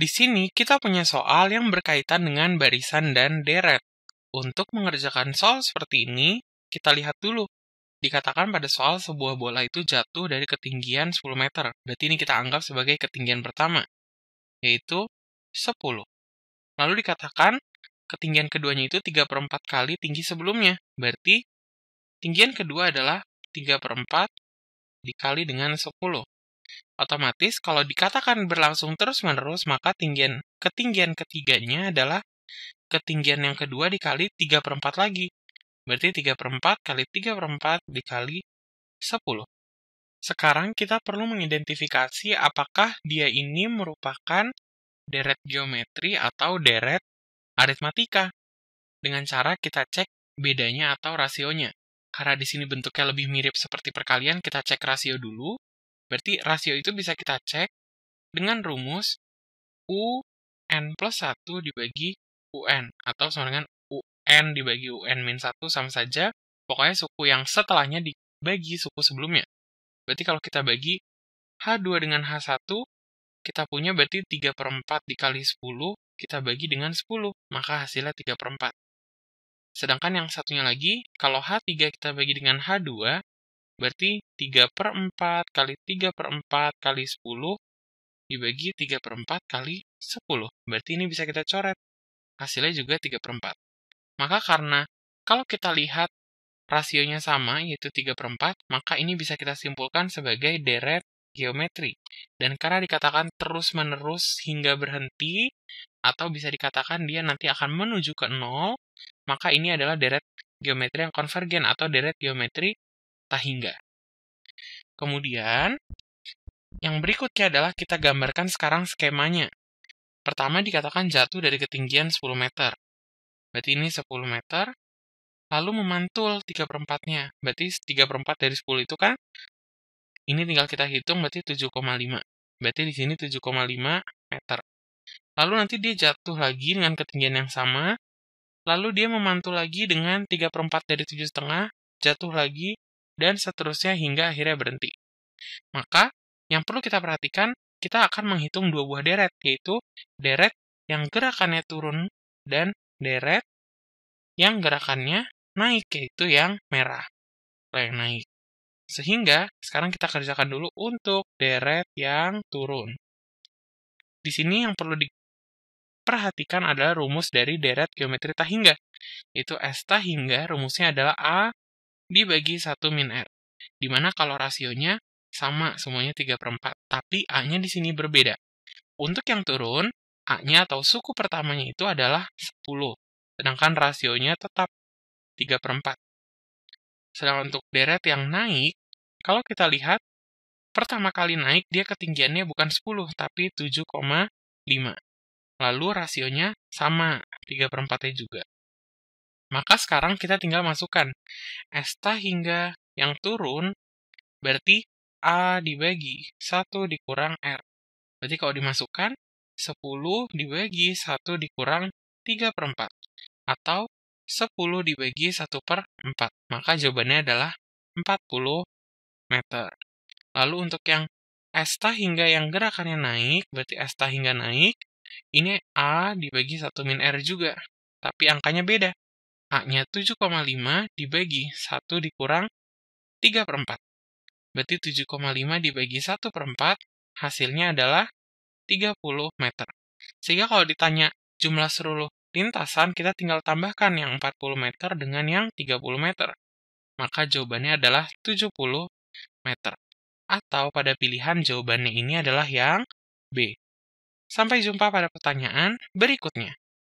Di sini kita punya soal yang berkaitan dengan barisan dan deret. Untuk mengerjakan soal seperti ini, kita lihat dulu. Dikatakan pada soal sebuah bola itu jatuh dari ketinggian 10 meter. Berarti ini kita anggap sebagai ketinggian pertama, yaitu 10. Lalu dikatakan ketinggian keduanya itu 3 per 4 kali tinggi sebelumnya. Berarti tinggian kedua adalah 3 per 4 dikali dengan 10. Otomatis kalau dikatakan berlangsung terus-menerus, maka tinggian ketinggian ketiganya adalah ketinggian yang kedua dikali 3 per 4 lagi. Berarti 3 per 4 kali 3 per 4 dikali 10. Sekarang kita perlu mengidentifikasi apakah dia ini merupakan deret geometri atau deret aritmatika. Dengan cara kita cek bedanya atau rasionya. Karena di sini bentuknya lebih mirip seperti perkalian, kita cek rasio dulu. Berarti rasio itu bisa kita cek dengan rumus U n plus 1 dibagi UN atau sama dengan UN dibagi UN min 1 sama saja pokoknya suku yang setelahnya dibagi suku sebelumnya. Berarti kalau kita bagi H2 dengan H1 kita punya berarti 3 per 4 dikali 10 kita bagi dengan 10 maka hasilnya 3 per 4. Sedangkan yang satunya lagi kalau H3 kita bagi dengan H2 Berarti 3 per 4 kali 3 per 4 kali 10 dibagi 3 per 4 kali 10. Berarti ini bisa kita coret. Hasilnya juga 3 per 4. Maka karena kalau kita lihat rasionya sama, yaitu 3 per 4, maka ini bisa kita simpulkan sebagai deret geometri. Dan karena dikatakan terus-menerus hingga berhenti, atau bisa dikatakan dia nanti akan menuju ke nol, maka ini adalah deret geometri yang konvergen atau deret geometri tahingga. Kemudian, yang berikutnya adalah kita gambarkan sekarang skemanya. Pertama dikatakan jatuh dari ketinggian 10 meter. Berarti ini 10 meter. Lalu memantul 3 per 4-nya. Berarti 3 per 4 dari 10 itu kan ini tinggal kita hitung berarti 7,5. Berarti di sini 7,5 meter. Lalu nanti dia jatuh lagi dengan ketinggian yang sama. Lalu dia memantul lagi dengan 3 per 4 dari 7,5. Jatuh lagi dan seterusnya hingga akhirnya berhenti. Maka, yang perlu kita perhatikan, kita akan menghitung dua buah deret, yaitu deret yang gerakannya turun dan deret yang gerakannya naik, yaitu yang merah. Nah, yang naik. Sehingga, sekarang kita kerjakan dulu untuk deret yang turun. Di sini yang perlu diperhatikan adalah rumus dari deret geometri tahingga. Itu S tahingga, rumusnya adalah A dibagi 1 min R. Dimana kalau rasionya sama, semuanya 3 per 4. Tapi A-nya di sini berbeda. Untuk yang turun, A-nya atau suku pertamanya itu adalah 10. Sedangkan rasionya tetap 3 per 4. Sedangkan untuk deret yang naik, kalau kita lihat, pertama kali naik dia ketinggiannya bukan 10, tapi 7,5. Lalu rasionya sama, 3 per 4 nya juga. Maka sekarang kita tinggal masukkan esta hingga yang turun, berarti A dibagi 1 dikurang R. Berarti kalau dimasukkan, 10 dibagi 1 dikurang 3 per 4. Atau 10 dibagi 1 per 4. Maka jawabannya adalah 40 meter. Lalu untuk yang esta hingga yang gerakannya naik, berarti esta hingga naik, ini A dibagi 1 min R juga. Tapi angkanya beda, A-nya 7,5 dibagi 1 dikurang 3 per 4. Berarti 7,5 dibagi 1 per 4 hasilnya adalah 30 meter. Sehingga kalau ditanya jumlah seluruh lintasan, kita tinggal tambahkan yang 40 meter dengan yang 30 meter. Maka jawabannya adalah 70 meter. Atau pada pilihan jawabannya ini adalah yang B. Sampai jumpa pada pertanyaan berikutnya.